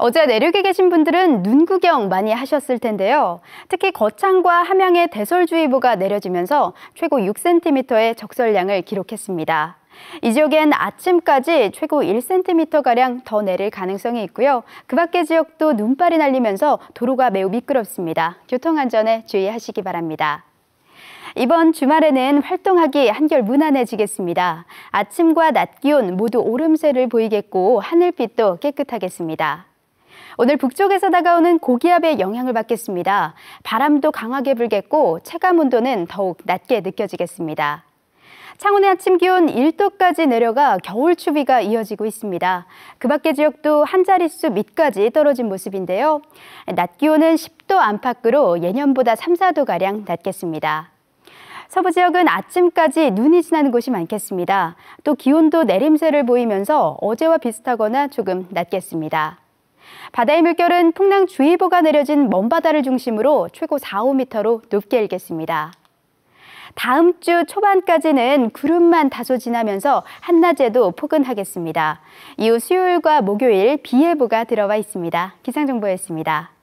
어제 내륙에 계신 분들은 눈 구경 많이 하셨을 텐데요. 특히 거창과 함양에 대설주의보가 내려지면서 최고 6cm의 적설량을 기록했습니다. 이 지역엔 아침까지 최고 1cm가량 더 내릴 가능성이 있고요. 그 밖의 지역도 눈발이 날리면서 도로가 매우 미끄럽습니다. 교통안전에 주의하시기 바랍니다. 이번 주말에는 활동하기 한결 무난해지겠습니다. 아침과 낮 기온 모두 오름세를 보이겠고 하늘빛도 깨끗하겠습니다. 오늘 북쪽에서 다가오는 고기압의 영향을 받겠습니다. 바람도 강하게 불겠고 체감 온도는 더욱 낮게 느껴지겠습니다. 창원의 아침 기온 1도까지 내려가 겨울 추위가 이어지고 있습니다. 그 밖의 지역도 한 자릿수 밑까지 떨어진 모습인데요. 낮 기온은 10도 안팎으로 예년보다 3, 4도가량 낮겠습니다. 서부 지역은 아침까지 눈이 지나는 곳이 많겠습니다. 또 기온도 내림세를 보이면서 어제와 비슷하거나 조금 낮겠습니다. 바다의 물결은 풍랑주의보가 내려진 먼바다를 중심으로 최고 4, 5터로 높게 일겠습니다. 다음 주 초반까지는 구름만 다소 지나면서 한낮에도 포근하겠습니다. 이후 수요일과 목요일 비 예보가 들어와 있습니다. 기상정보였습니다.